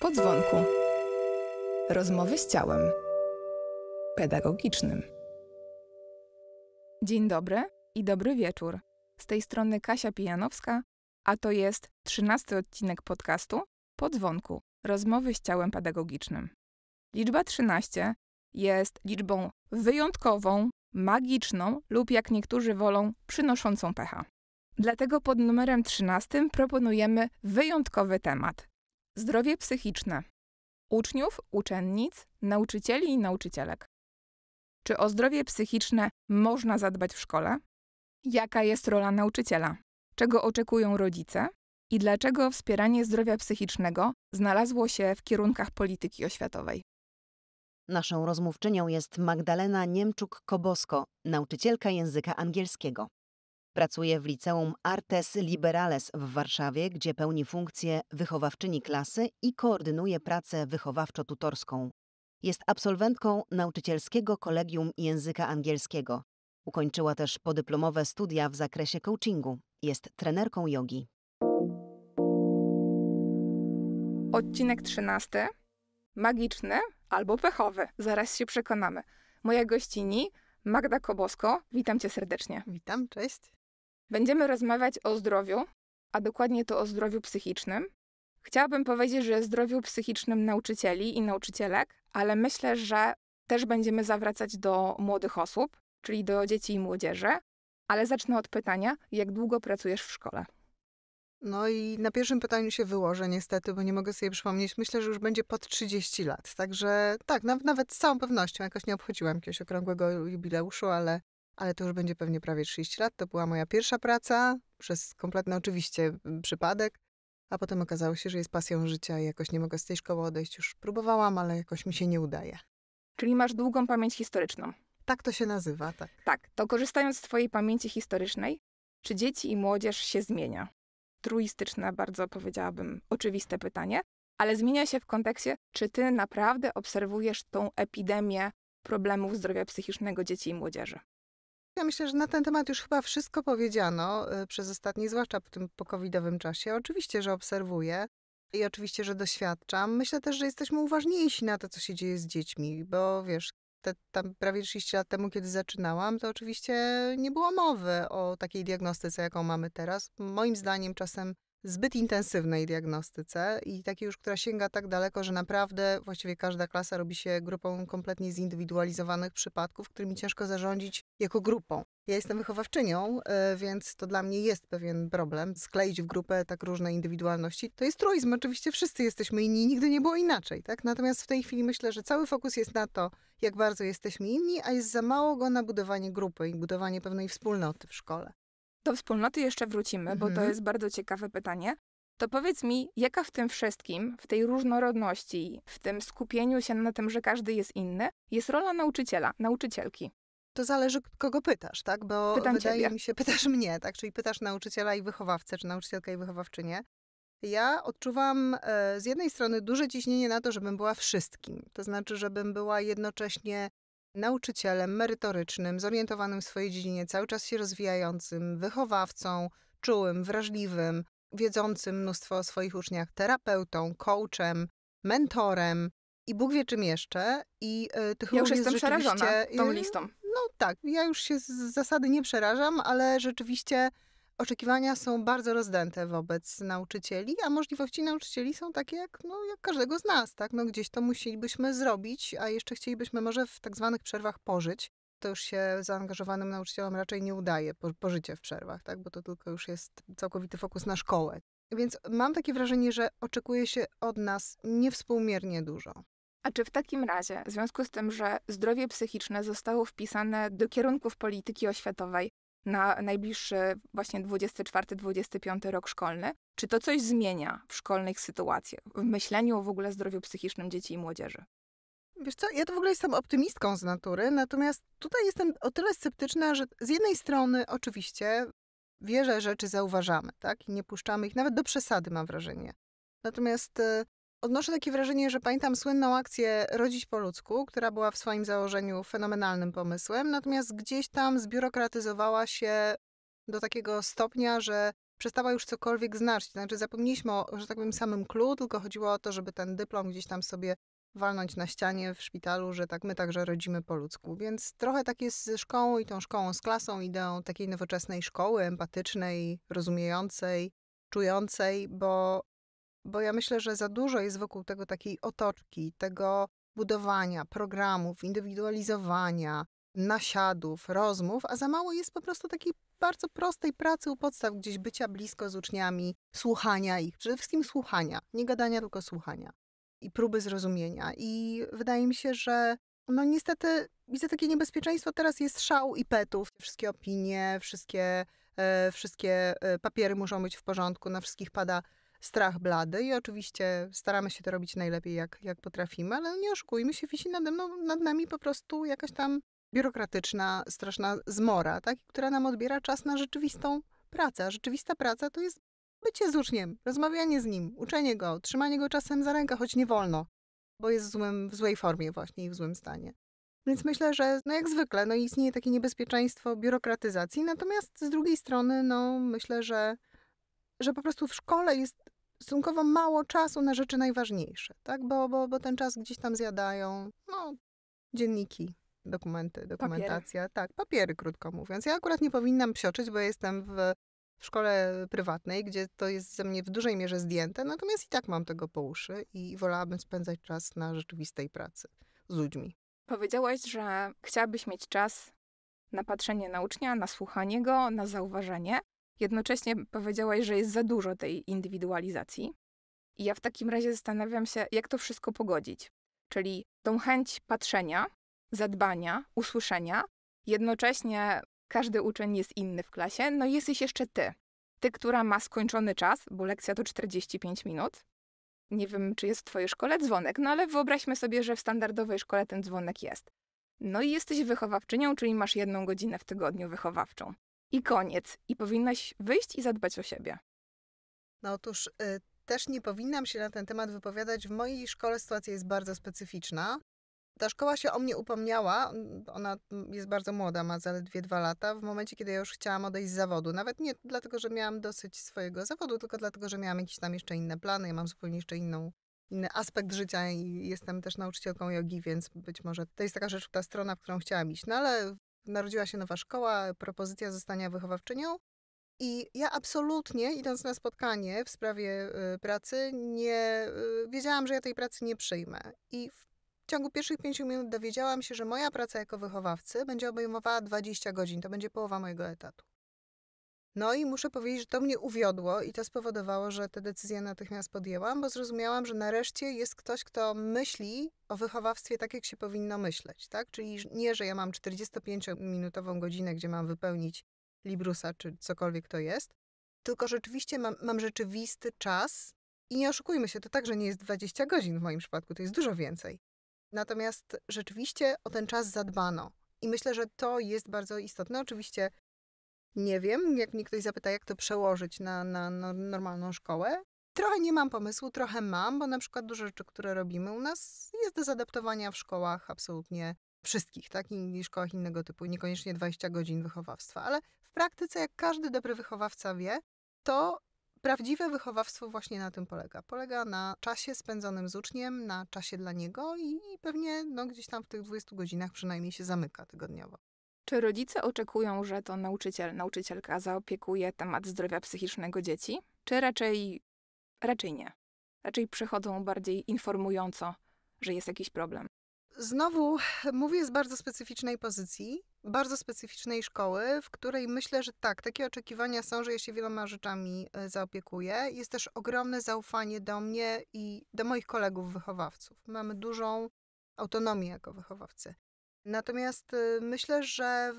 Podzwonku. Rozmowy z ciałem. Pedagogicznym. Dzień dobry i dobry wieczór. Z tej strony Kasia Pijanowska, a to jest trzynasty odcinek podcastu Podzwonku. Rozmowy z ciałem pedagogicznym. Liczba 13 jest liczbą wyjątkową, magiczną lub jak niektórzy wolą, przynoszącą pecha. Dlatego pod numerem 13 proponujemy wyjątkowy temat Zdrowie psychiczne uczniów, uczennic, nauczycieli i nauczycielek. Czy o zdrowie psychiczne można zadbać w szkole? Jaka jest rola nauczyciela? Czego oczekują rodzice? I dlaczego wspieranie zdrowia psychicznego znalazło się w kierunkach polityki oświatowej? Naszą rozmówczynią jest Magdalena Niemczuk-Kobosko, nauczycielka języka angielskiego. Pracuje w liceum Artes Liberales w Warszawie, gdzie pełni funkcję wychowawczyni klasy i koordynuje pracę wychowawczo-tutorską. Jest absolwentką Nauczycielskiego Kolegium Języka Angielskiego. Ukończyła też podyplomowe studia w zakresie coachingu. Jest trenerką jogi. Odcinek 13. Magiczny albo pechowy. Zaraz się przekonamy. Moja gościni Magda Kobosko, witam cię serdecznie. Witam, cześć. Będziemy rozmawiać o zdrowiu, a dokładnie to o zdrowiu psychicznym. Chciałabym powiedzieć, że zdrowiu psychicznym nauczycieli i nauczycielek, ale myślę, że też będziemy zawracać do młodych osób, czyli do dzieci i młodzieży. Ale zacznę od pytania, jak długo pracujesz w szkole? No i na pierwszym pytaniu się wyłożę niestety, bo nie mogę sobie przypomnieć. Myślę, że już będzie pod 30 lat. Także tak, nawet z całą pewnością. Jakoś nie obchodziłam jakiegoś okrągłego jubileuszu, ale ale to już będzie pewnie prawie 30 lat. To była moja pierwsza praca, przez kompletny oczywiście przypadek. A potem okazało się, że jest pasją życia i jakoś nie mogę z tej szkoły odejść. Już próbowałam, ale jakoś mi się nie udaje. Czyli masz długą pamięć historyczną. Tak to się nazywa, tak. Tak, to korzystając z Twojej pamięci historycznej, czy dzieci i młodzież się zmienia? Truistyczne, bardzo powiedziałabym, oczywiste pytanie, ale zmienia się w kontekście, czy Ty naprawdę obserwujesz tą epidemię problemów zdrowia psychicznego dzieci i młodzieży? Ja myślę, że na ten temat już chyba wszystko powiedziano e, przez ostatni, zwłaszcza w tym pokowidowym czasie. Oczywiście, że obserwuję i oczywiście, że doświadczam. Myślę też, że jesteśmy uważniejsi na to, co się dzieje z dziećmi, bo wiesz, te, tam prawie 30 lat temu, kiedy zaczynałam, to oczywiście nie było mowy o takiej diagnostyce, jaką mamy teraz. Moim zdaniem czasem zbyt intensywnej diagnostyce i takiej już, która sięga tak daleko, że naprawdę właściwie każda klasa robi się grupą kompletnie zindywidualizowanych przypadków, którymi ciężko zarządzić jako grupą. Ja jestem wychowawczynią, e, więc to dla mnie jest pewien problem. Skleić w grupę tak różne indywidualności to jest truizm. Oczywiście wszyscy jesteśmy inni, nigdy nie było inaczej. Tak? Natomiast w tej chwili myślę, że cały fokus jest na to, jak bardzo jesteśmy inni, a jest za mało go na budowanie grupy i budowanie pewnej wspólnoty w szkole. Do wspólnoty jeszcze wrócimy, bo to mhm. jest bardzo ciekawe pytanie. To powiedz mi, jaka w tym wszystkim, w tej różnorodności, w tym skupieniu się na tym, że każdy jest inny, jest rola nauczyciela, nauczycielki? To zależy, kogo pytasz, tak? Bo Pytam wydaje ciebie. mi się, pytasz mnie, tak? Czyli pytasz nauczyciela i wychowawcę, czy nauczycielkę i wychowawczynię. Ja odczuwam e, z jednej strony duże ciśnienie na to, żebym była wszystkim. To znaczy, żebym była jednocześnie nauczycielem merytorycznym, zorientowanym w swojej dziedzinie, cały czas się rozwijającym, wychowawcą, czułym, wrażliwym, wiedzącym mnóstwo o swoich uczniach, terapeutą, coachem, mentorem i Bóg wie czym jeszcze. I y, tych ja już jestem jest przerażona tą y, listą. No tak, ja już się z zasady nie przerażam, ale rzeczywiście oczekiwania są bardzo rozdęte wobec nauczycieli, a możliwości nauczycieli są takie jak, no, jak każdego z nas, tak? No, gdzieś to musielibyśmy zrobić, a jeszcze chcielibyśmy może w tak zwanych przerwach pożyć. To już się zaangażowanym nauczycielom raczej nie udaje, po, pożycie w przerwach, tak? Bo to tylko już jest całkowity fokus na szkołę. Więc mam takie wrażenie, że oczekuje się od nas niewspółmiernie dużo. A czy w takim razie, w związku z tym, że zdrowie psychiczne zostało wpisane do kierunków polityki oświatowej, na najbliższy właśnie 24-25 rok szkolny. Czy to coś zmienia w szkolnych sytuacjach, w myśleniu o w ogóle zdrowiu psychicznym dzieci i młodzieży? Wiesz co, ja to w ogóle jestem optymistką z natury, natomiast tutaj jestem o tyle sceptyczna, że z jednej strony oczywiście wierzę, rzeczy zauważamy, tak? I nie puszczamy ich nawet do przesady, mam wrażenie. Natomiast e, Odnoszę takie wrażenie, że pamiętam słynną akcję Rodzić po ludzku, która była w swoim założeniu fenomenalnym pomysłem, natomiast gdzieś tam zbiurokratyzowała się do takiego stopnia, że przestała już cokolwiek znaczyć. Znaczy zapomnieliśmy o, że tak powiem, samym clue, tylko chodziło o to, żeby ten dyplom gdzieś tam sobie walnąć na ścianie w szpitalu, że tak my także rodzimy po ludzku. Więc trochę tak jest ze szkołą i tą szkołą z klasą, ideą takiej nowoczesnej szkoły, empatycznej, rozumiejącej, czującej, bo bo ja myślę, że za dużo jest wokół tego takiej otoczki, tego budowania programów, indywidualizowania, nasiadów, rozmów, a za mało jest po prostu takiej bardzo prostej pracy u podstaw, gdzieś bycia blisko z uczniami, słuchania ich, przede wszystkim słuchania, nie gadania, tylko słuchania i próby zrozumienia. I wydaje mi się, że no niestety widzę takie niebezpieczeństwo, teraz jest szał i petów, wszystkie opinie, wszystkie, e, wszystkie e, papiery muszą być w porządku, na wszystkich pada strach blady i oczywiście staramy się to robić najlepiej, jak, jak potrafimy, ale nie oszukujmy się, wisi nade mną, nad nami po prostu jakaś tam biurokratyczna, straszna zmora, tak? która nam odbiera czas na rzeczywistą pracę. A rzeczywista praca to jest bycie z uczniem, rozmawianie z nim, uczenie go, trzymanie go czasem za rękę, choć nie wolno, bo jest w, złym, w złej formie właśnie i w złym stanie. Więc myślę, że no jak zwykle no istnieje takie niebezpieczeństwo biurokratyzacji, natomiast z drugiej strony no myślę, że, że po prostu w szkole jest stosunkowo mało czasu na rzeczy najważniejsze, tak? Bo, bo, bo ten czas gdzieś tam zjadają, no, dzienniki, dokumenty, dokumentacja, papiery. tak, papiery, krótko mówiąc. Ja akurat nie powinnam psioczyć, bo jestem w, w szkole prywatnej, gdzie to jest ze mnie w dużej mierze zdjęte, natomiast i tak mam tego po uszy i wolałabym spędzać czas na rzeczywistej pracy z ludźmi. Powiedziałaś, że chciałabyś mieć czas na patrzenie na ucznia, na słuchanie go, na zauważenie. Jednocześnie powiedziałaś, że jest za dużo tej indywidualizacji. I ja w takim razie zastanawiam się, jak to wszystko pogodzić. Czyli tą chęć patrzenia, zadbania, usłyszenia, jednocześnie każdy uczeń jest inny w klasie, no jesteś jeszcze ty. Ty, która ma skończony czas, bo lekcja to 45 minut. Nie wiem, czy jest w twojej szkole dzwonek, no ale wyobraźmy sobie, że w standardowej szkole ten dzwonek jest. No i jesteś wychowawczynią, czyli masz jedną godzinę w tygodniu wychowawczą i koniec. I powinnaś wyjść i zadbać o siebie. No otóż y, też nie powinnam się na ten temat wypowiadać. W mojej szkole sytuacja jest bardzo specyficzna. Ta szkoła się o mnie upomniała, ona jest bardzo młoda, ma zaledwie dwa lata, w momencie, kiedy ja już chciałam odejść z zawodu. Nawet nie dlatego, że miałam dosyć swojego zawodu, tylko dlatego, że miałam jakieś tam jeszcze inne plany, ja mam zupełnie jeszcze inną, inny aspekt życia i jestem też nauczycielką jogi, więc być może to jest taka rzecz, ta strona, w którą chciałam iść. No ale Narodziła się nowa szkoła, propozycja zostania wychowawczynią. I ja absolutnie, idąc na spotkanie w sprawie y, pracy, nie y, wiedziałam, że ja tej pracy nie przyjmę. I w ciągu pierwszych pięciu minut dowiedziałam się, że moja praca jako wychowawcy będzie obejmowała 20 godzin. To będzie połowa mojego etatu. No i muszę powiedzieć, że to mnie uwiodło i to spowodowało, że tę decyzję natychmiast podjęłam, bo zrozumiałam, że nareszcie jest ktoś, kto myśli o wychowawstwie tak, jak się powinno myśleć, tak? Czyli nie, że ja mam 45-minutową godzinę, gdzie mam wypełnić Librusa czy cokolwiek to jest, tylko rzeczywiście mam, mam rzeczywisty czas i nie oszukujmy się, to także nie jest 20 godzin w moim przypadku, to jest dużo więcej. Natomiast rzeczywiście o ten czas zadbano. I myślę, że to jest bardzo istotne. Oczywiście nie wiem. Jak mi ktoś zapyta, jak to przełożyć na, na, normalną szkołę, Trochę nie mam pomysłu, trochę mam, bo na przykład dużo rzeczy, które robimy u nas, jest do zadaptowania w szkołach absolutnie wszystkich, tak? I szkołach innego typu, niekoniecznie 20 godzin wychowawstwa. Ale w praktyce, jak każdy dobry wychowawca wie, to prawdziwe wychowawstwo właśnie na tym polega. Polega na czasie spędzonym z uczniem, na czasie dla niego i pewnie no, gdzieś tam w tych 20 godzinach przynajmniej się zamyka tygodniowo. Czy rodzice oczekują, że to nauczyciel, nauczycielka zaopiekuje temat zdrowia psychicznego dzieci? Czy raczej raczej nie? Raczej przychodzą bardziej informująco, że jest jakiś problem. Znowu mówię z bardzo specyficznej pozycji, bardzo specyficznej szkoły, w której myślę, że tak, takie oczekiwania są, że ja się wieloma rzeczami e, zaopiekuję. Jest też ogromne zaufanie do mnie i do moich kolegów wychowawców. Mamy dużą autonomię jako wychowawcy. Natomiast y, myślę, że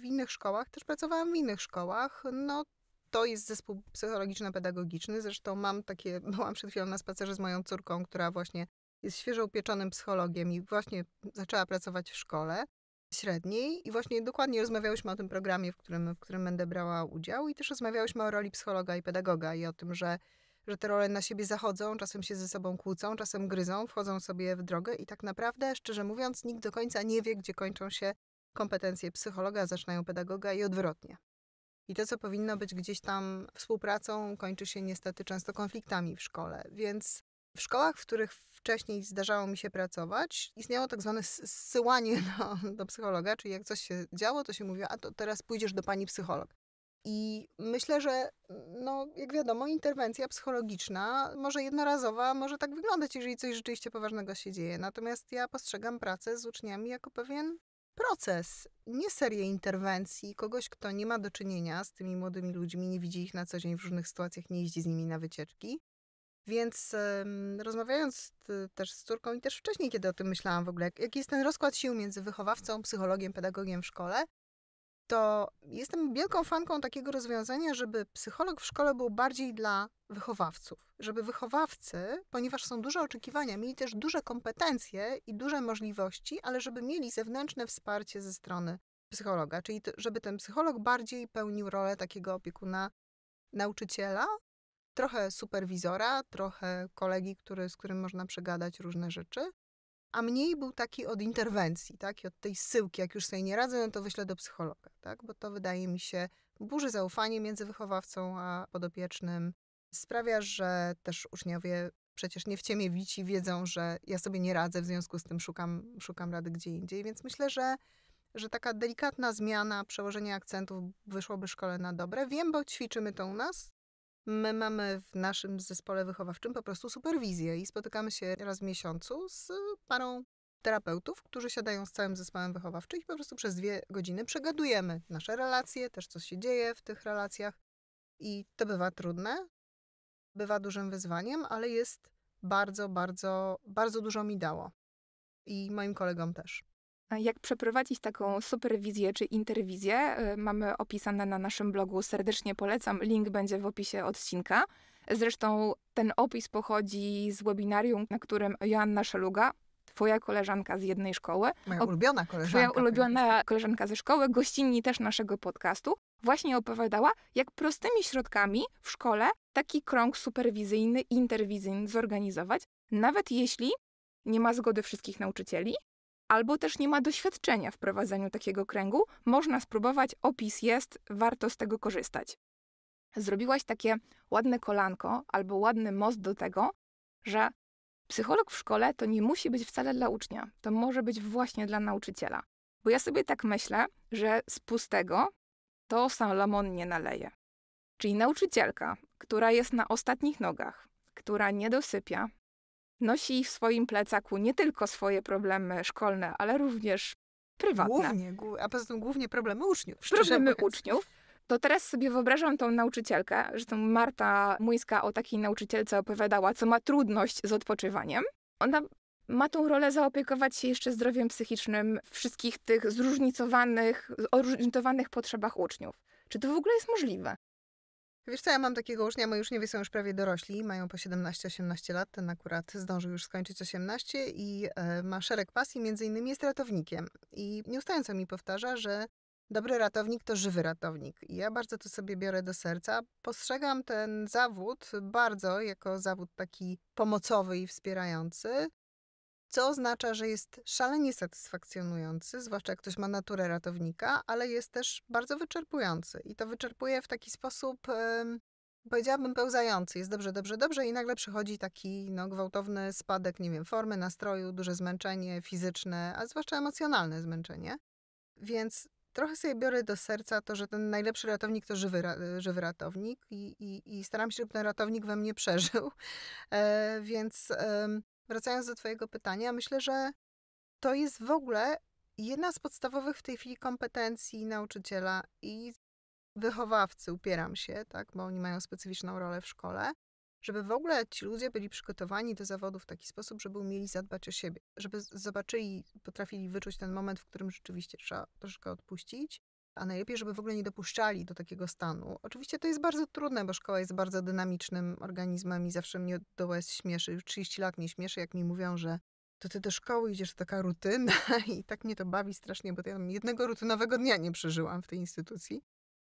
w innych szkołach, też pracowałam w innych szkołach, no to jest zespół psychologiczno-pedagogiczny. Zresztą mam takie, byłam przed chwilą na spacerze z moją córką, która właśnie jest świeżo upieczonym psychologiem i właśnie zaczęła pracować w szkole średniej i właśnie dokładnie rozmawiałyśmy o tym programie, w którym, w którym będę brała udział i też rozmawiałyśmy o roli psychologa i pedagoga i o tym, że że te role na siebie zachodzą, czasem się ze sobą kłócą, czasem gryzą, wchodzą sobie w drogę i tak naprawdę, szczerze mówiąc, nikt do końca nie wie, gdzie kończą się kompetencje psychologa, zaczynają pedagoga i odwrotnie. I to, co powinno być gdzieś tam współpracą, kończy się niestety często konfliktami w szkole. Więc w szkołach, w których wcześniej zdarzało mi się pracować, istniało tak zwane zsyłanie do, do psychologa, czyli jak coś się działo, to się mówiło, a to teraz pójdziesz do pani psycholog. I myślę, że, mm, no, jak wiadomo, interwencja psychologiczna, może jednorazowa, może tak wyglądać, jeżeli coś rzeczywiście poważnego się dzieje. Natomiast ja postrzegam pracę z uczniami jako pewien proces, nie serię interwencji kogoś, kto nie ma do czynienia z tymi młodymi ludźmi, nie widzi ich na co dzień w różnych sytuacjach, nie jeździ z nimi na wycieczki. Więc rozmawiając t, y, też z córką i też wcześniej, kiedy o tym myślałam w ogóle, jaki jest ten rozkład sił między wychowawcą, psychologiem, pedagogiem w szkole, to jestem wielką fanką takiego rozwiązania, żeby psycholog w szkole był bardziej dla wychowawców. Żeby wychowawcy, ponieważ są duże oczekiwania, mieli też duże kompetencje i duże możliwości, ale żeby mieli zewnętrzne wsparcie ze strony psychologa. Czyli to, żeby ten psycholog bardziej pełnił rolę takiego opiekuna nauczyciela, trochę superwizora, trochę kolegi, który, z którym można przegadać różne rzeczy, a mniej był taki od interwencji, tak? I od tej syłki, jak już sobie nie radzę, no to wyślę do psychologa, tak? Bo to wydaje mi się burzy zaufanie między wychowawcą a podopiecznym. Sprawia, że też uczniowie przecież nie w ciemię wici wiedzą, że ja sobie nie radzę, w związku z tym szukam, szukam rady gdzie indziej. Więc myślę, że, że taka delikatna zmiana, przełożenie akcentów wyszłoby szkole na dobre. Wiem, bo ćwiczymy to u nas, My mamy w naszym zespole wychowawczym po prostu superwizję i spotykamy się raz w miesiącu z parą terapeutów, którzy siadają z całym zespołem wychowawczym i po prostu przez dwie godziny przegadujemy nasze relacje, też co się dzieje w tych relacjach. I to bywa trudne, bywa dużym wyzwaniem, ale jest bardzo, bardzo, bardzo dużo mi dało. I moim kolegom też. Jak przeprowadzić taką superwizję czy interwizję, y, mamy opisane na naszym blogu. Serdecznie polecam. Link będzie w opisie odcinka. Zresztą ten opis pochodzi z webinarium, na którym Joanna Szeluga, twoja koleżanka z jednej szkoły. Moja ulubiona koleżanka. Twoja ulubiona koleżanka ze szkoły, gościnni też naszego podcastu, właśnie opowiadała, jak prostymi środkami w szkole taki krąg superwizyjny, interwizyjny zorganizować, nawet jeśli nie ma zgody wszystkich nauczycieli, albo też nie ma doświadczenia w prowadzeniu takiego kręgu, można spróbować, opis jest, warto z tego korzystać. Zrobiłaś takie ładne kolanko albo ładny most do tego, że psycholog w szkole to nie musi być wcale dla ucznia, to może być właśnie dla nauczyciela. Bo ja sobie tak myślę, że z pustego to Salomon nie naleje. Czyli nauczycielka, która jest na ostatnich nogach, która nie dosypia, nosi w swoim plecaku nie tylko swoje problemy szkolne, ale również prywatne. Głównie, a poza tym głównie problemy uczniów. Problemy mówiąc. uczniów. To teraz sobie wyobrażam tą nauczycielkę, że to Marta Młyska o takiej nauczycielce opowiadała, co ma trudność z odpoczywaniem. Ona ma tą rolę zaopiekować się jeszcze zdrowiem psychicznym wszystkich tych zróżnicowanych, o potrzebach uczniów. Czy to w ogóle jest możliwe? Wiesz co, ja mam takiego ucznia, moi uczniowie są już prawie dorośli, mają po 17-18 lat, ten akurat zdążył już skończyć 18 i e, ma szereg pasji, między innymi jest ratownikiem. I nieustająco mi powtarza, że dobry ratownik to żywy ratownik. I ja bardzo to sobie biorę do serca. Postrzegam ten zawód bardzo jako zawód taki pomocowy i wspierający co oznacza, że jest szalenie satysfakcjonujący, zwłaszcza jak ktoś ma naturę ratownika, ale jest też bardzo wyczerpujący. I to wyczerpuje w taki sposób, powiedziałabym, pełzający. Jest dobrze, dobrze, dobrze i nagle przychodzi taki no, gwałtowny spadek, nie wiem, formy, nastroju, duże zmęczenie fizyczne, a zwłaszcza emocjonalne zmęczenie. Więc trochę sobie biorę do serca to, że ten najlepszy ratownik to żywy, żywy ratownik i, i, i staram się, żeby ten ratownik we mnie przeżył. E, więc... E, wracając do Twojego pytania, myślę, że to jest w ogóle jedna z podstawowych w tej chwili kompetencji nauczyciela i wychowawcy, upieram się, tak, bo oni mają specyficzną rolę w szkole, żeby w ogóle ci ludzie byli przygotowani do zawodu w taki sposób, żeby umieli zadbać o siebie, żeby zobaczyli, potrafili wyczuć ten moment, w którym rzeczywiście trzeba troszkę odpuścić, a najlepiej, żeby w ogóle nie dopuszczali do takiego stanu. Oczywiście to jest bardzo trudne, bo szkoła jest bardzo dynamicznym organizmem i zawsze mnie do łez śmieszy. Już 30 lat mnie śmieszy, jak mi mówią, że to ty do szkoły idziesz, to taka rutyna i tak mnie to bawi strasznie, bo ja jednego rutynowego dnia nie przeżyłam w tej instytucji.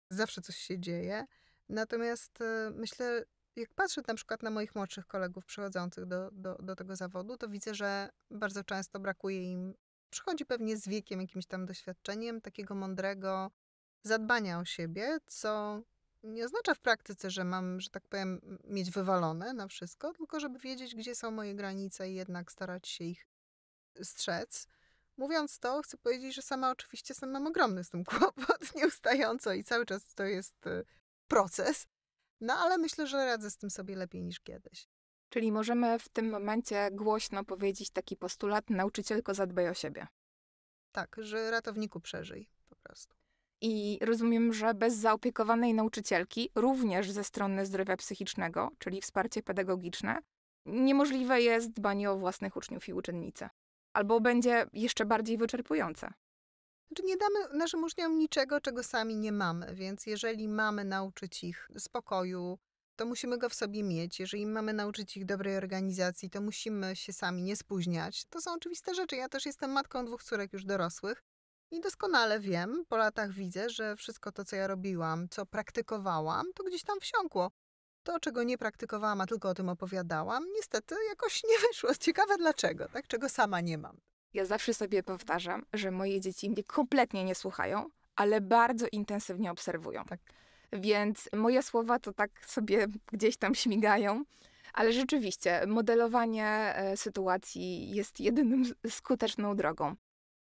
Zawsze coś się dzieje. Natomiast e, myślę, jak patrzę na przykład na moich młodszych kolegów przychodzących do, do, do tego zawodu, to widzę, że bardzo często brakuje im przychodzi pewnie z wiekiem, jakimś tam doświadczeniem takiego mądrego zadbania o siebie, co nie oznacza w praktyce, że mam, że tak powiem, mieć wywalone na wszystko, tylko żeby wiedzieć, gdzie są moje granice i jednak starać się ich strzec. Mówiąc to, chcę powiedzieć, że sama oczywiście sam mam ogromny z tym kłopot nieustająco i cały czas to jest y, proces. No ale myślę, że radzę z tym sobie lepiej niż kiedyś. Czyli możemy w tym momencie głośno powiedzieć taki postulat: nauczycielko, zadbaj o siebie. Tak, że ratowniku przeżyj po prostu. I rozumiem, że bez zaopiekowanej nauczycielki, również ze strony zdrowia psychicznego, czyli wsparcie pedagogiczne, niemożliwe jest dbanie o własnych uczniów i uczennice. Albo będzie jeszcze bardziej wyczerpujące. Znaczy nie damy naszym uczniom niczego, czego sami nie mamy, więc jeżeli mamy nauczyć ich spokoju, to musimy go w sobie mieć. Jeżeli mamy nauczyć ich dobrej organizacji, to musimy się sami nie spóźniać. To są oczywiste rzeczy. Ja też jestem matką dwóch córek już dorosłych i doskonale wiem, po latach widzę, że wszystko to, co ja robiłam, co praktykowałam, to gdzieś tam wsiąkło. To, czego nie praktykowałam, a tylko o tym opowiadałam, niestety jakoś nie wyszło. Ciekawe dlaczego, tak? Czego sama nie mam. Ja zawsze sobie powtarzam, że moje dzieci mnie kompletnie nie słuchają, ale bardzo intensywnie obserwują. Tak. Więc moje słowa to tak sobie gdzieś tam śmigają. Ale rzeczywiście, modelowanie e, sytuacji jest jedynym skuteczną drogą.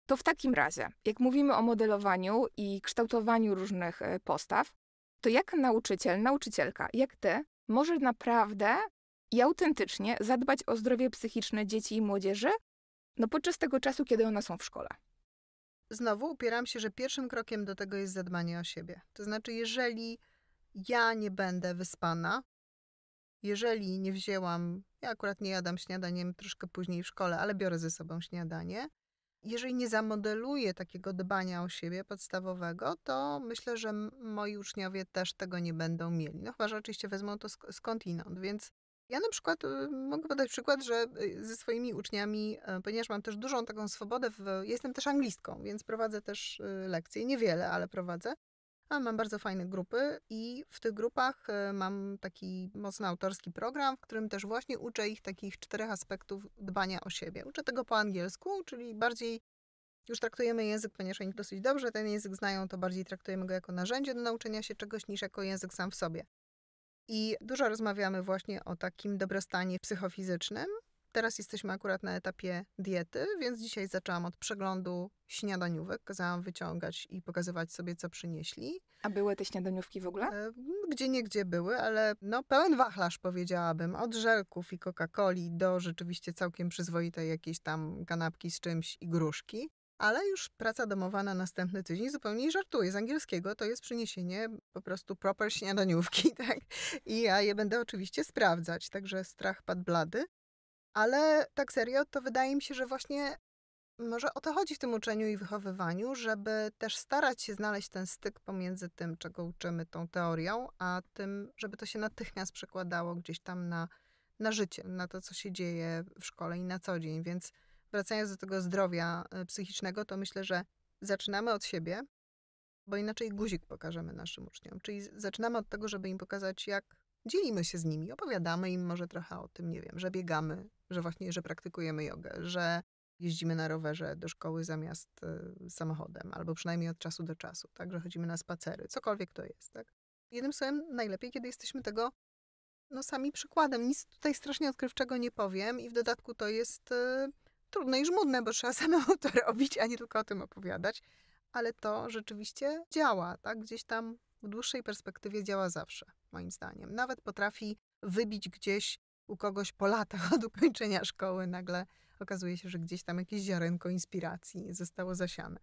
To w takim razie, jak mówimy o modelowaniu i kształtowaniu różnych e, postaw, to jak nauczyciel, nauczycielka, jak ty, może naprawdę i autentycznie zadbać o zdrowie psychiczne dzieci i młodzieży no podczas tego czasu, kiedy one są w szkole? znowu upieram się, że pierwszym krokiem do tego jest zadbanie o siebie. To znaczy, jeżeli ja nie będę wyspana, jeżeli nie wzięłam, ja akurat nie jadam śniadaniem troszkę później w szkole, ale biorę ze sobą śniadanie. Jeżeli nie zamodeluję takiego dbania o siebie podstawowego, to myślę, że moi uczniowie też tego nie będą mieli. No chyba, że oczywiście wezmą to skądinąd, więc ja na przykład y, mogę podać przykład, że y, ze swoimi uczniami, e, ponieważ mam też dużą taką swobodę, w, jestem też anglistką, więc prowadzę też y, lekcje, niewiele, ale prowadzę. A mam bardzo fajne grupy i w tych grupach e, mam taki mocno autorski program, w którym też właśnie uczę ich takich czterech aspektów dbania o siebie. Uczę tego po angielsku, czyli bardziej już traktujemy język, ponieważ oni dosyć dobrze ten język znają, to bardziej traktujemy go jako narzędzie do nauczenia się czegoś niż jako język sam w sobie. I dużo rozmawiamy właśnie o takim dobrostanie psychofizycznym. Teraz jesteśmy akurat na etapie diety, więc dzisiaj zaczęłam od przeglądu śniadaniówek. Kazałam wyciągać i pokazywać sobie, co przynieśli. A były te śniadaniówki w ogóle? E, gdzie niegdzie były, ale no pełen wachlarz powiedziałabym. Od żelków i Coca-Coli do rzeczywiście całkiem przyzwoitej jakiejś tam kanapki z czymś i gruszki. Ale już praca domowa na następny tydzień zupełnie żartuje. Z angielskiego to jest przyniesienie po prostu proper śniadaniówki, tak? I ja je będę oczywiście sprawdzać, także strach padł blady. Ale tak serio, to wydaje mi się, że właśnie może o to chodzi w tym uczeniu i wychowywaniu, żeby też starać się znaleźć ten styk pomiędzy tym, czego uczymy tą teorią, a tym, żeby to się natychmiast przekładało gdzieś tam na, na życie, na to, co się dzieje w szkole i na co dzień. Więc wracając do tego zdrowia e, psychicznego, to myślę, że zaczynamy od siebie, bo inaczej guzik pokażemy naszym uczniom. Czyli zaczynamy od tego, żeby im pokazać, jak dzielimy się z nimi, opowiadamy im może trochę o tym, nie wiem, że biegamy, że właśnie, że praktykujemy jogę, że jeździmy na rowerze do szkoły zamiast y, samochodem, albo przynajmniej od czasu do czasu, tak, że chodzimy na spacery, cokolwiek to jest, tak. Jednym słowem, najlepiej, kiedy jesteśmy tego no sami przykładem. Nic tutaj strasznie odkrywczego nie powiem i w dodatku to jest y, trudne i żmudne, bo trzeba samemu to robić, a nie tylko o tym opowiadać, ale to rzeczywiście działa, tak? Gdzieś tam w dłuższej perspektywie działa zawsze, moim zdaniem. Nawet potrafi wybić gdzieś u kogoś po latach od ukończenia szkoły nagle okazuje się, że gdzieś tam jakieś ziarenko inspiracji zostało zasiane.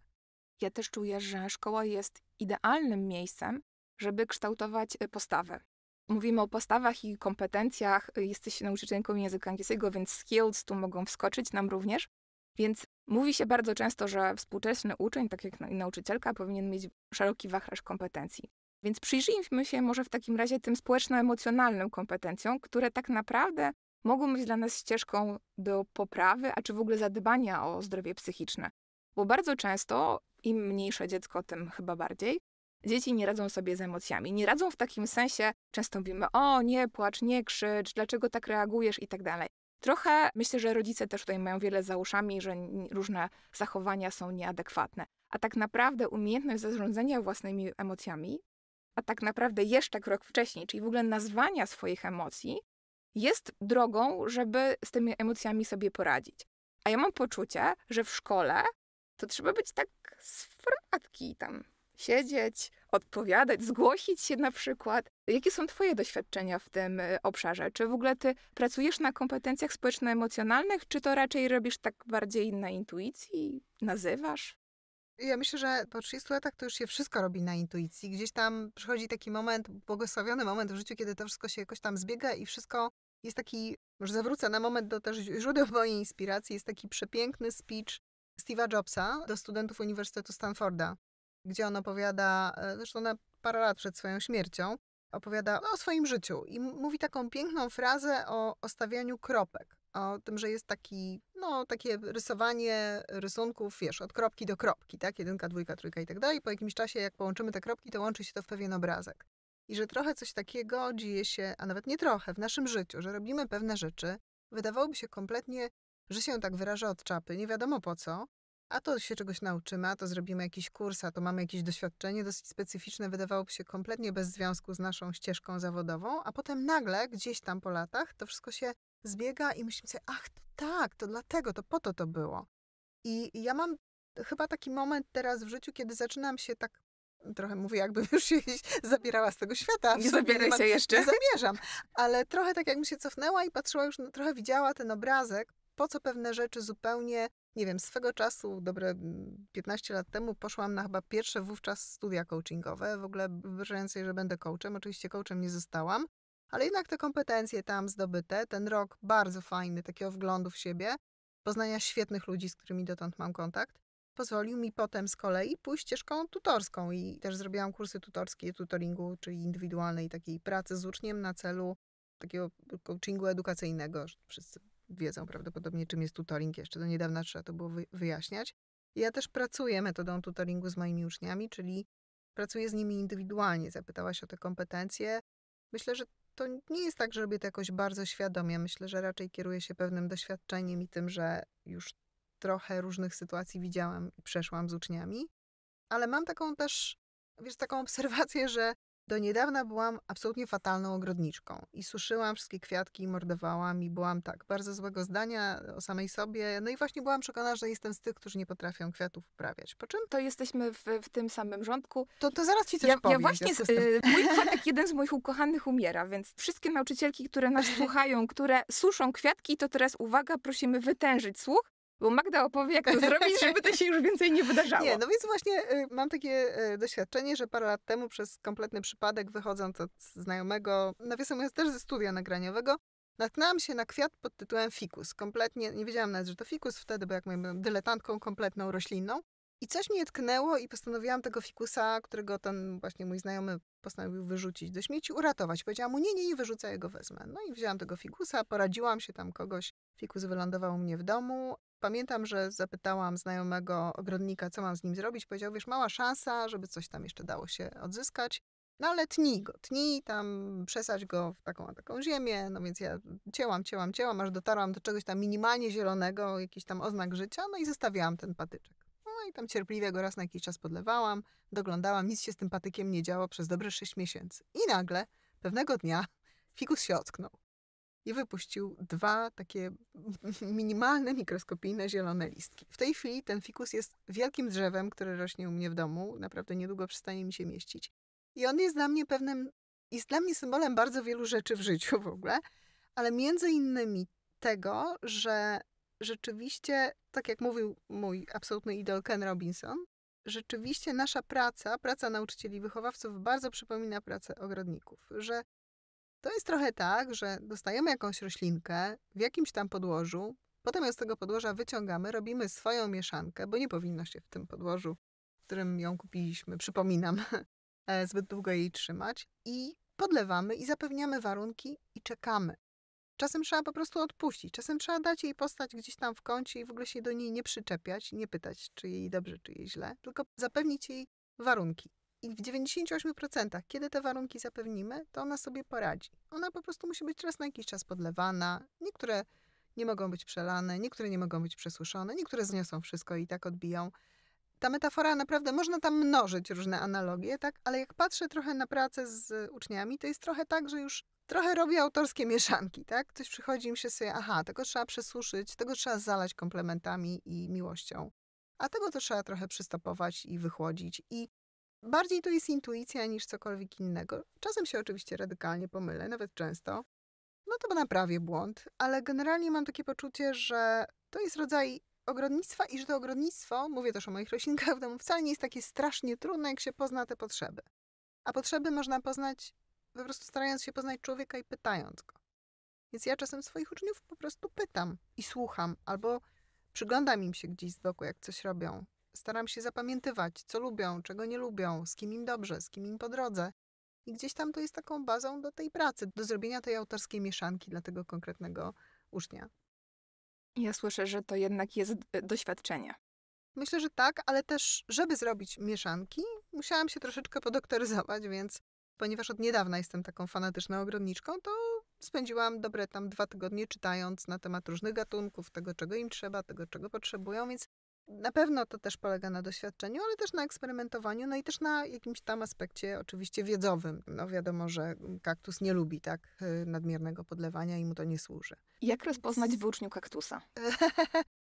Ja też czuję, że szkoła jest idealnym miejscem, żeby kształtować y, postawę mówimy o postawach i kompetencjach, jesteś nauczycielką języka angielskiego, więc skills tu mogą wskoczyć nam również. Więc mówi się bardzo często, że współczesny uczeń, tak jak nauczycielka, powinien mieć szeroki wachlarz kompetencji. Więc przyjrzyjmy się może w takim razie tym społeczno-emocjonalnym kompetencjom, które tak naprawdę mogą być dla nas ścieżką do poprawy, a czy w ogóle zadbania o zdrowie psychiczne. Bo bardzo często, im mniejsze dziecko, tym chyba bardziej, Dzieci nie radzą sobie z emocjami. Nie radzą w takim sensie, często mówimy, o nie, płacz, nie krzycz, dlaczego tak reagujesz i tak dalej. Trochę myślę, że rodzice też tutaj mają wiele za uszami, że różne zachowania są nieadekwatne. A tak naprawdę umiejętność zarządzania własnymi emocjami, a tak naprawdę jeszcze krok wcześniej, czyli w ogóle nazwania swoich emocji, jest drogą, żeby z tymi emocjami sobie poradzić. A ja mam poczucie, że w szkole to trzeba być tak z i tam siedzieć, odpowiadać, zgłosić się na przykład. Jakie są Twoje doświadczenia w tym y, obszarze? Czy w ogóle Ty pracujesz na kompetencjach społeczno-emocjonalnych, czy to raczej robisz tak bardziej na intuicji, nazywasz? Ja myślę, że po 30 latach to już się wszystko robi na intuicji. Gdzieś tam przychodzi taki moment, błogosławiony moment w życiu, kiedy to wszystko się jakoś tam zbiega i wszystko jest taki, może zawrócę na moment do też źródeł mojej inspiracji, jest taki przepiękny speech Steve'a Jobsa do studentów Uniwersytetu Stanforda, gdzie on opowiada, e, zresztą na parę lat przed swoją śmiercią, opowiada o swoim życiu i mówi taką piękną frazę o, ostawianiu stawianiu kropek. O tym, że jest taki, no, takie rysowanie rysunków, wiesz, od kropki do kropki, tak? Jedynka, dwójka, trójka i tak dalej. Po jakimś czasie, jak połączymy te kropki, to łączy się to w pewien obrazek. I że trochę coś takiego dzieje się, a nawet nie trochę, w naszym życiu, że robimy pewne rzeczy, wydawałoby się kompletnie, że się tak wyraża od czapy, nie wiadomo po co, a to się czegoś nauczymy, a to zrobimy jakiś kurs, a to mamy jakieś doświadczenie dosyć specyficzne, wydawałoby się kompletnie bez związku z naszą ścieżką zawodową, a potem nagle, gdzieś tam po latach, to wszystko się zbiega i myślimy sobie, ach, to tak, to dlatego, to po to to było. I ja mam chyba taki moment teraz w życiu, kiedy zaczynam się tak trochę mówię, jakbym już się zabierała z tego świata. Nie zabieraj się jeszcze. Nie zamierzam, ale trochę tak jakbym się cofnęła i patrzyła już, no, trochę widziała ten obrazek, po co pewne rzeczy zupełnie nie wiem, swego czasu, dobre 15 lat temu, poszłam na chyba pierwsze wówczas studia coachingowe, w ogóle wyobrażając że będę coachem. Oczywiście coachem nie zostałam, ale jednak te kompetencje tam zdobyte, ten rok bardzo fajny, takiego wglądu w siebie, poznania świetnych ludzi, z którymi dotąd mam kontakt, pozwolił mi potem z kolei pójść ścieżką tutorską i też zrobiłam kursy tutorskie, tutoringu, czyli indywidualnej takiej pracy z uczniem na celu takiego coachingu edukacyjnego. Wszyscy wiedzą prawdopodobnie, czym jest tutoring. Jeszcze do niedawna trzeba to było wyjaśniać. Ja też pracuję metodą tutoringu z moimi uczniami, czyli pracuję z nimi indywidualnie. Zapytałaś o te kompetencje. Myślę, że to nie jest tak, że robię to jakoś bardzo świadomie. Myślę, że raczej kieruję się pewnym doświadczeniem i tym, że już trochę różnych sytuacji widziałam i przeszłam z uczniami. Ale mam taką też, wiesz, taką obserwację, że do niedawna byłam absolutnie fatalną ogrodniczką i suszyłam wszystkie kwiatki i mordowałam i byłam tak bardzo złego zdania o samej sobie. No i właśnie byłam przekonana, że jestem z tych, którzy nie potrafią kwiatów uprawiać. Po czym? To jesteśmy w, w tym samym rządku. To, to zaraz ci coś ja, powiem. Ja właśnie, z, y, mój kwiatek, jeden z moich ukochanych umiera, więc wszystkie nauczycielki, które nas słuchają, które suszą kwiatki, to teraz uwaga, prosimy wytężyć słuch bo Magda opowie, jak to zrobić, żeby to się już więcej nie wydarzało. Nie, no więc właśnie y, mam takie y, doświadczenie, że parę lat temu przez kompletny przypadek, wychodząc od znajomego, nawiasem mówiąc też ze studia nagraniowego, natknęłam się na kwiat pod tytułem fikus. Kompletnie, nie wiedziałam nawet, że to fikus wtedy, bo jak mówię, dyletantką kompletną roślinną. I coś mnie tknęło i postanowiłam tego fikusa, którego ten właśnie mój znajomy postanowił wyrzucić do śmieci, uratować. Powiedziałam mu, nie, nie, nie wyrzucaj, ja go wezmę. No i wzięłam tego fikusa, poradziłam się tam kogoś. Fikus wylądował u mnie w domu, pamiętam, że zapytałam znajomego ogrodnika, co mam z nim zrobić. Powiedział, wiesz, mała szansa, żeby coś tam jeszcze dało się odzyskać. No ale tnij go, tnij tam, przesadź go w taką, taką ziemię. No więc ja cięłam, cięłam, cięłam, aż dotarłam do czegoś tam minimalnie zielonego, jakiś tam oznak życia, no i zostawiałam ten patyczek. No i tam cierpliwie go raz na jakiś czas podlewałam, doglądałam, nic się z tym patykiem nie działo przez dobre 6 miesięcy. I nagle, pewnego dnia, fikus się ocknął i wypuścił dwa takie minimalne, mikroskopijne zielone listki. W tej chwili ten fikus jest wielkim drzewem, które rośnie u mnie w domu. Naprawdę niedługo przestanie mi się mieścić. I on jest dla mnie pewnym, jest dla mnie symbolem bardzo wielu rzeczy w życiu w ogóle, ale między innymi tego, że rzeczywiście, tak jak mówił mój absolutny idol Ken Robinson, rzeczywiście nasza praca, praca nauczycieli wychowawców bardzo przypomina pracę ogrodników, że to jest trochę tak, że dostajemy jakąś roślinkę w jakimś tam podłożu, potem ją z tego podłoża wyciągamy, robimy swoją mieszankę, bo nie powinno się w tym podłożu, w którym ją kupiliśmy, przypominam, e, zbyt długo jej trzymać i podlewamy i zapewniamy warunki i czekamy. Czasem trzeba po prostu odpuścić, czasem trzeba dać jej postać gdzieś tam w kącie i w ogóle się do niej nie przyczepiać, nie pytać, czy jej dobrze, czy jej źle, tylko zapewnić jej warunki. I w 98%, kiedy te warunki zapewnimy, to ona sobie poradzi. Ona po prostu musi być raz na jakiś czas podlewana. Niektóre nie mogą być przelane, niektóre nie mogą być przesuszone, niektóre zniosą wszystko i tak odbiją. Ta metafora naprawdę, można tam mnożyć różne analogie, tak? Ale jak patrzę trochę na pracę z uczniami, to jest trochę tak, że już trochę robię autorskie mieszanki, tak? Ktoś przychodzi im się sobie, aha, tego trzeba przesuszyć, tego trzeba zalać komplementami i miłością. A tego to trzeba trochę przystopować i wychłodzić. I Bardziej to jest intuicja niż cokolwiek innego. Czasem się oczywiście radykalnie pomylę, nawet często. No to naprawię błąd, ale generalnie mam takie poczucie, że to jest rodzaj ogrodnictwa i że to ogrodnictwo, mówię też o moich roślinkach w domu, wcale nie jest takie strasznie trudne, jak się pozna te potrzeby. A potrzeby można poznać po prostu starając się poznać człowieka i pytając go. Więc ja czasem swoich uczniów po prostu pytam i słucham, albo przyglądam im się gdzieś z boku, jak coś robią. Staram się zapamiętywać, co lubią, czego nie lubią, z kim im dobrze, z kim im po drodze. I gdzieś tam to jest taką bazą do tej pracy, do zrobienia tej autorskiej mieszanki dla tego konkretnego ucznia. Ja słyszę, że to jednak jest e, doświadczenie. Myślę, że tak, ale też, żeby zrobić mieszanki, musiałam się troszeczkę podoktoryzować, więc ponieważ od niedawna jestem taką fanatyczną ogrodniczką, to spędziłam dobre tam dwa tygodnie czytając na temat różnych gatunków, tego czego im trzeba, tego czego potrzebują, więc na pewno to też polega na doświadczeniu, ale też na eksperymentowaniu, no i też na jakimś tam aspekcie oczywiście wiedzowym. No wiadomo, że kaktus nie lubi tak y, nadmiernego podlewania i mu to nie służy. Jak rozpoznać w uczniu kaktusa?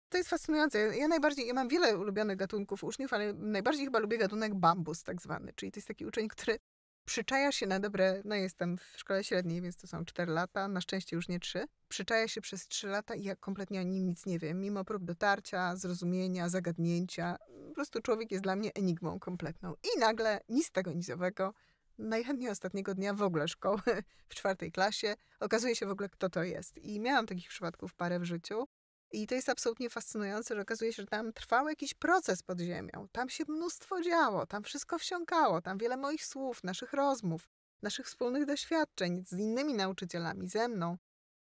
To jest fascynujące. Ja najbardziej, ja mam wiele ulubionych gatunków uczniów, ale najbardziej chyba lubię gatunek bambus tak zwany, czyli to jest taki uczeń, który Przyczaja się na dobre, no jestem w szkole średniej, więc to są 4 lata, na szczęście już nie 3. Przyczaja się przez 3 lata i ja kompletnie o nim nic nie wiem, mimo prób dotarcia, zrozumienia, zagadnięcia. Po prostu człowiek jest dla mnie enigmą kompletną. I nagle nic tego nizowego, najchętniej ostatniego dnia w ogóle szkoły, w czwartej klasie, okazuje się w ogóle, kto to jest. I miałam takich przypadków parę w życiu. I to jest absolutnie fascynujące, że okazuje się, że tam trwał jakiś proces pod ziemią. Tam się mnóstwo działo, tam wszystko wsiąkało, tam wiele moich słów, naszych rozmów, naszych wspólnych doświadczeń z innymi nauczycielami, ze mną.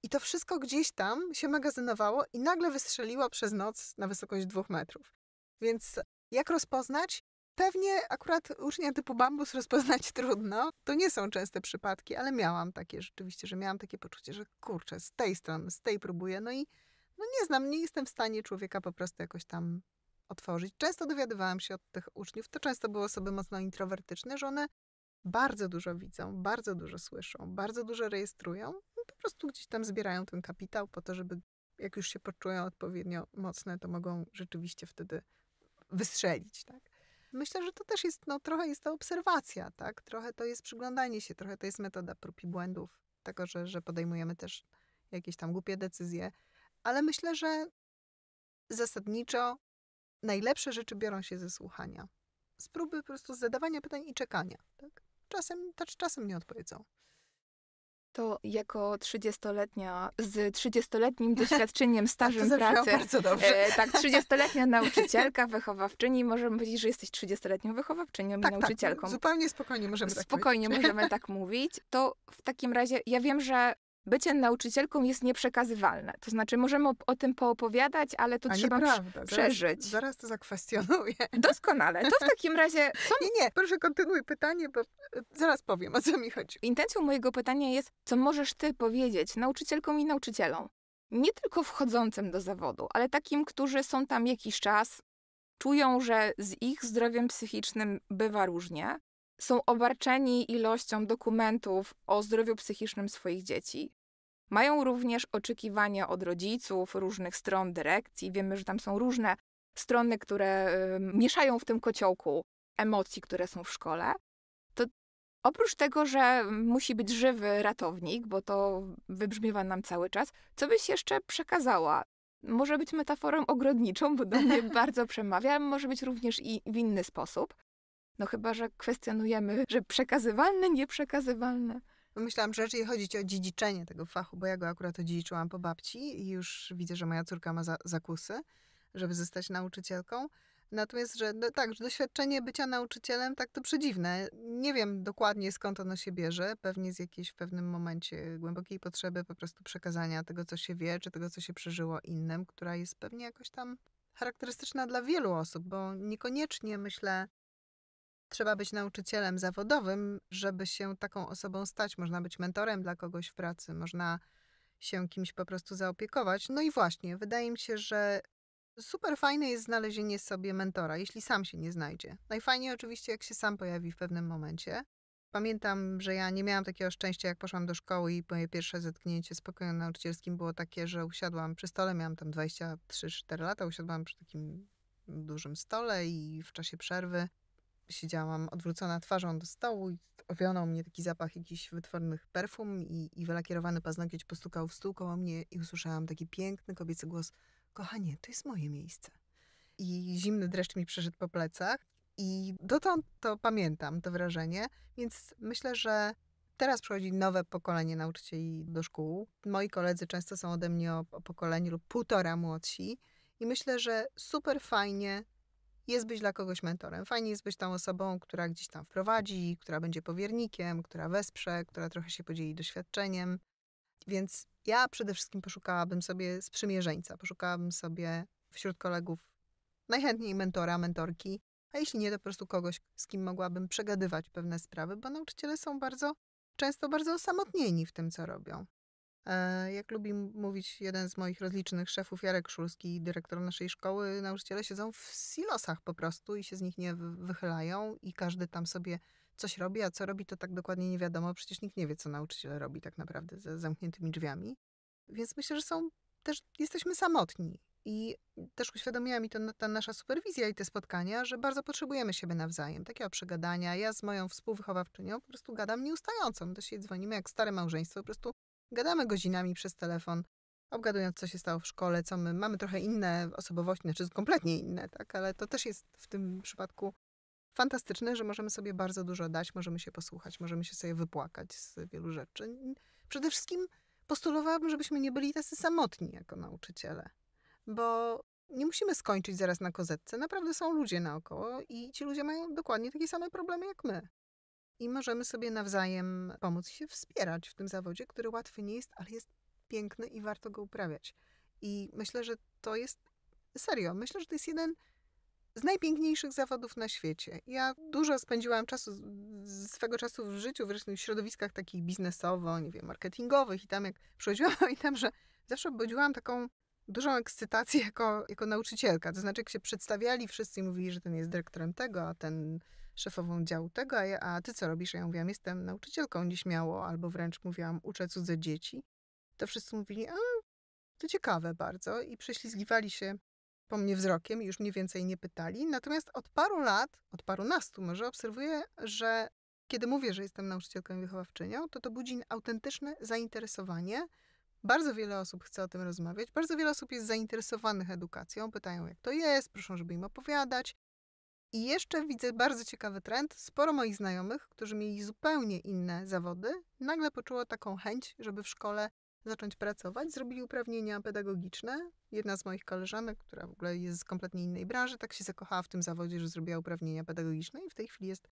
I to wszystko gdzieś tam się magazynowało i nagle wystrzeliło przez noc na wysokość dwóch metrów. Więc jak rozpoznać? Pewnie akurat ucznia typu bambus rozpoznać trudno. To nie są częste przypadki, ale miałam takie rzeczywiście, że miałam takie poczucie, że kurczę, z tej strony, z tej próbuję. No i no nie znam, nie jestem w stanie człowieka po prostu jakoś tam otworzyć. Często dowiadywałam się od tych uczniów, to często były osoby mocno introwertyczne, że one bardzo dużo widzą, bardzo dużo słyszą, bardzo dużo rejestrują, no po prostu gdzieś tam zbierają ten kapitał po to, żeby jak już się poczują odpowiednio mocne, to mogą rzeczywiście wtedy wystrzelić, tak? Myślę, że to też jest, no trochę jest ta obserwacja, tak? Trochę to jest przyglądanie się, trochę to jest metoda prób i błędów, tego, że, że podejmujemy też jakieś tam głupie decyzje, ale myślę, że zasadniczo najlepsze rzeczy biorą się ze słuchania. Z próby po prostu zadawania pytań i czekania. Tak? Czasem, też czasem nie odpowiedzą. To jako 30-letnia, z 30-letnim doświadczeniem tak, stażem tak, pracy. Bardzo dobrze. E, tak, 30-letnia nauczycielka, wychowawczyni. Możemy powiedzieć, że jesteś 30-letnią wychowawczynią tak, i tak, nauczycielką. Tak, zupełnie spokojnie możemy spokojnie tak Spokojnie możemy tak mówić. To w takim razie, ja wiem, że bycie nauczycielką jest nieprzekazywalne. To znaczy, możemy o, o tym poopowiadać, ale to A trzeba nieprawda. przeżyć. Zaraz, zaraz, to zakwestionuję. Doskonale. To w takim razie. Są... Nie, nie, proszę kontynuuj pytanie, bo e, zaraz powiem, o co mi chodzi. Intencją mojego pytania jest, co możesz ty powiedzieć nauczycielkom i nauczycielom? Nie tylko wchodzącym do zawodu, ale takim, którzy są tam jakiś czas, czują, że z ich zdrowiem psychicznym bywa różnie, są obarczeni ilością dokumentów o zdrowiu psychicznym swoich dzieci, mają również oczekiwania od rodziców, różnych stron dyrekcji. Wiemy, że tam są różne strony, które mieszają w tym kociołku emocji, które są w szkole. To oprócz tego, że musi być żywy ratownik, bo to wybrzmiewa nam cały czas, co byś jeszcze przekazała? Może być metaforą ogrodniczą, bo do mnie bardzo przemawia, ale może być również i w inny sposób. No chyba, że kwestionujemy, że przekazywalne, nieprzekazywalne myślałam, że raczej chodzi o dziedziczenie tego fachu, bo ja go akurat odziedziczyłam po babci i już widzę, że moja córka ma za, zakusy, żeby zostać nauczycielką. Natomiast, że no, tak, że doświadczenie bycia nauczycielem, tak to przedziwne. Nie wiem dokładnie skąd ono się bierze, pewnie z jakiejś w pewnym momencie głębokiej potrzeby po prostu przekazania tego, co się wie, czy tego, co się przeżyło innym, która jest pewnie jakoś tam charakterystyczna dla wielu osób, bo niekoniecznie myślę, trzeba być nauczycielem zawodowym, żeby się taką osobą stać. Można być mentorem dla kogoś w pracy, można się kimś po prostu zaopiekować. No i właśnie, wydaje mi się, że super fajne jest znalezienie sobie mentora, jeśli sam się nie znajdzie. Najfajniej oczywiście, jak się sam pojawi w pewnym momencie. Pamiętam, że ja nie miałam takiego szczęścia, jak poszłam do szkoły i moje pierwsze zetknięcie z pokojem nauczycielskim było takie, że usiadłam przy stole, miałam tam 23-4 lata, usiadłam przy takim dużym stole i w czasie przerwy siedziałam odwrócona twarzą do stołu i owionął mnie taki zapach jakichś wytwornych perfum i, i wylakierowany paznokieć postukał w stół koło mnie i usłyszałam taki piękny kobiecy głos kochanie, to jest moje miejsce. I zimny dreszcz mi przeszedł po plecach i dotąd to pamiętam, to wrażenie, więc myślę, że teraz przychodzi nowe pokolenie nauczycieli do szkół. Moi koledzy często są ode mnie o, pokolenie lub półtora młodsi i myślę, że super fajnie jest być dla kogoś mentorem. Fajnie jest być tą osobą, która gdzieś tam wprowadzi, która będzie powiernikiem, która wesprze, która trochę się podzieli doświadczeniem. Więc ja przede wszystkim poszukałabym sobie sprzymierzeńca, poszukałabym sobie wśród kolegów najchętniej mentora, mentorki, a jeśli nie, to po prostu kogoś, z kim mogłabym przegadywać pewne sprawy, bo nauczyciele są bardzo często bardzo osamotnieni w tym, co robią. E, jak lubi mówić jeden z moich rozlicznych szefów, Jarek Szulski, dyrektor naszej szkoły, nauczyciele siedzą w silosach po prostu i się z nich nie wychylają i każdy tam sobie coś robi, a co robi to tak dokładnie nie wiadomo. Przecież nikt nie wie, co nauczyciel robi tak naprawdę za zamkniętymi drzwiami. Więc myślę, że są też, jesteśmy samotni. I też uświadomiła mi to ta nasza superwizja i te spotkania, że bardzo potrzebujemy siebie nawzajem. Takiego przegadania. Ja z moją współwychowawczynią po prostu gadam nieustająco. My no też się dzwonimy jak stare małżeństwo. Po prostu Gadamy godzinami przez telefon, obgadując, co się stało w szkole, co my. Mamy trochę inne osobowości, znaczy kompletnie inne, tak? Ale to też jest w tym przypadku fantastyczne, że możemy sobie bardzo dużo dać, możemy się posłuchać, możemy się sobie wypłakać z wielu rzeczy. Przede wszystkim postulowałabym, żebyśmy nie byli tacy samotni jako nauczyciele, bo nie musimy skończyć zaraz na kozetce. Naprawdę są ludzie naokoło i ci ludzie mają dokładnie takie same problemy jak my i możemy sobie nawzajem pomóc się wspierać w tym zawodzie, który łatwy nie jest, ale jest piękny i warto go uprawiać. I myślę, że to jest serio. Myślę, że to jest jeden z najpiękniejszych zawodów na świecie. Ja dużo spędziłam czasu, swego czasu w życiu w różnych środowiskach takich biznesowo, nie wiem, marketingowych i tam jak przychodziłam i tam, że zawsze budziłam taką dużą ekscytację jako, jako nauczycielka. To znaczy, jak się przedstawiali, wszyscy mówili, że ten jest dyrektorem tego, a ten szefową działu tego, a, ja, a ty co robisz? ja mówiłam, jestem nauczycielką nieśmiało, albo wręcz mówiłam, uczę cudze dzieci. To wszyscy mówili, a to ciekawe bardzo i prześlizgiwali się po mnie wzrokiem i już mnie więcej nie pytali. Natomiast od paru lat, od paru nastu może, obserwuję, że kiedy mówię, że jestem nauczycielką i wychowawczynią, to to budzi autentyczne zainteresowanie, bardzo wiele osób chce o tym rozmawiać, bardzo wiele osób jest zainteresowanych edukacją, pytają jak to jest, proszą, żeby im opowiadać. I jeszcze widzę bardzo ciekawy trend. Sporo moich znajomych, którzy mieli zupełnie inne zawody, nagle poczuło taką chęć, żeby w szkole zacząć pracować. Zrobili uprawnienia pedagogiczne. Jedna z moich koleżanek, która w ogóle jest z kompletnie innej branży, tak się zakochała w tym zawodzie, że zrobiła uprawnienia pedagogiczne i w tej chwili jest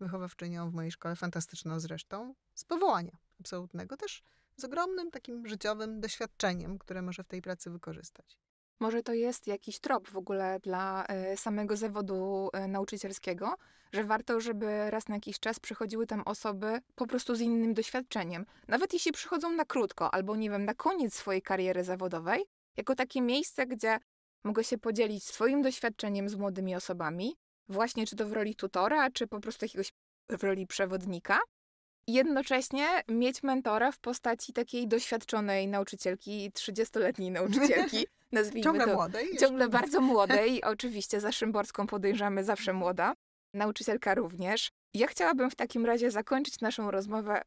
wychowawczynią w mojej szkole, fantastyczną zresztą, z powołania absolutnego. Też z ogromnym takim życiowym doświadczeniem, które może w tej pracy wykorzystać. Może to jest jakiś trop w ogóle dla e, samego zawodu e, nauczycielskiego, że warto, żeby raz na jakiś czas przychodziły tam osoby po prostu z innym doświadczeniem. Nawet jeśli przychodzą na krótko albo, nie wiem, na koniec swojej kariery zawodowej, jako takie miejsce, gdzie mogę się podzielić swoim doświadczeniem z młodymi osobami, właśnie czy to w roli tutora, czy po prostu jakiegoś w roli przewodnika, jednocześnie mieć mentora w postaci takiej doświadczonej nauczycielki, 30-letniej nauczycielki. Nazwijmy ciągle to, młodej. Ciągle jeszcze. bardzo młodej. Oczywiście za Szymborską podejrzamy zawsze młoda. Nauczycielka również. Ja chciałabym w takim razie zakończyć naszą rozmowę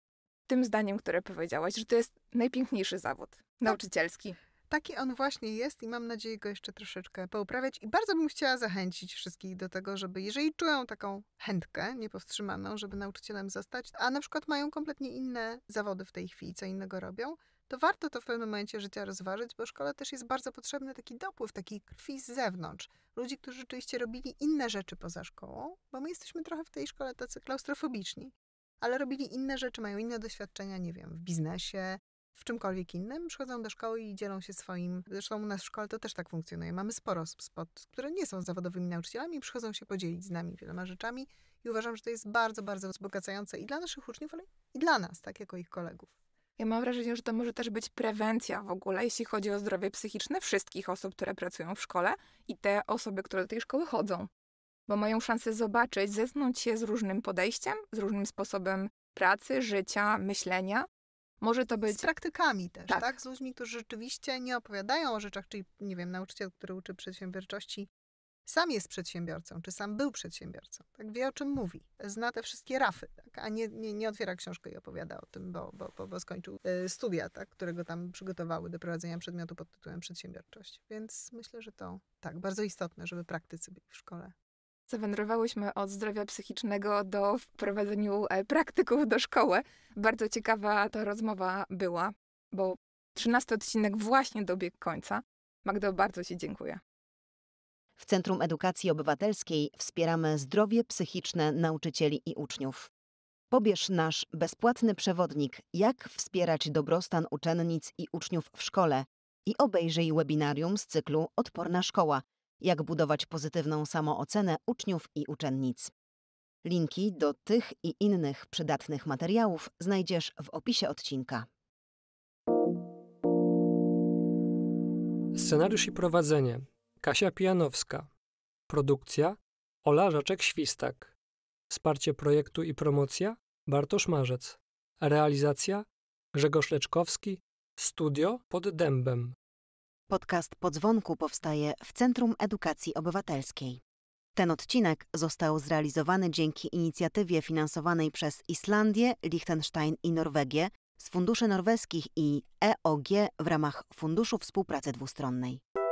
tym zdaniem, które powiedziałaś, że to jest najpiękniejszy zawód tak. nauczycielski taki on właśnie jest i mam nadzieję go jeszcze troszeczkę pouprawiać. I bardzo bym chciała zachęcić wszystkich do tego, żeby jeżeli czują taką chętkę niepowstrzymaną, żeby nauczycielem zostać, a na przykład mają kompletnie inne zawody w tej chwili, co innego robią, to warto to w pewnym momencie życia rozważyć, bo szkole też jest bardzo potrzebny taki dopływ, taki krwi z zewnątrz. Ludzi, którzy rzeczywiście robili inne rzeczy poza szkołą, bo my jesteśmy trochę w tej szkole tacy klaustrofobiczni, ale robili inne rzeczy, mają inne doświadczenia, nie wiem, w biznesie, w czymkolwiek innym, przychodzą do szkoły i dzielą się swoim. Zresztą u nas w szkole to też tak funkcjonuje. Mamy sporo osób, spod, które nie są zawodowymi nauczycielami i przychodzą się podzielić z nami wieloma rzeczami. I uważam, że to jest bardzo, bardzo wzbogacające i dla naszych uczniów, ale i dla nas, tak jako ich kolegów. Ja mam wrażenie, że to może też być prewencja w ogóle, jeśli chodzi o zdrowie psychiczne wszystkich osób, które pracują w szkole i te osoby, które do tej szkoły chodzą. Bo mają szansę zobaczyć, zeznąć się z różnym podejściem, z różnym sposobem pracy, życia, myślenia może to być... Z praktykami też, tak. tak? Z ludźmi, którzy rzeczywiście nie opowiadają o rzeczach, czyli, nie wiem, nauczyciel, który uczy przedsiębiorczości, sam jest przedsiębiorcą, czy sam był przedsiębiorcą, tak wie o czym mówi, zna te wszystkie rafy, tak? a nie, nie, nie otwiera książkę i opowiada o tym, bo, bo, bo, bo skończył e, studia, tak? które go tam przygotowały do prowadzenia przedmiotu pod tytułem przedsiębiorczość. Więc myślę, że to tak, bardzo istotne, żeby praktycy byli w szkole. Wędrowałyśmy od zdrowia psychicznego do wprowadzeniu e, praktyków do szkoły. Bardzo ciekawa ta rozmowa była, bo 13 odcinek właśnie dobiegł końca. Magdo, bardzo Ci dziękuję. W Centrum Edukacji Obywatelskiej wspieramy zdrowie psychiczne nauczycieli i uczniów. Pobierz nasz bezpłatny przewodnik Jak wspierać dobrostan uczennic i uczniów w szkole i obejrzyj webinarium z cyklu Odporna Szkoła – jak budować pozytywną samoocenę uczniów i uczennic. Linki do tych i innych przydatnych materiałów znajdziesz w opisie odcinka. Scenariusz i prowadzenie Kasia Pijanowska. Produkcja Ola rzaczek świstak Wsparcie projektu i promocja Bartosz Marzec. Realizacja Grzegorz Leczkowski. Studio pod dębem. Podcast Podzwonku powstaje w Centrum Edukacji Obywatelskiej. Ten odcinek został zrealizowany dzięki inicjatywie finansowanej przez Islandię, Liechtenstein i Norwegię z funduszy norweskich i EOG w ramach Funduszu Współpracy Dwustronnej.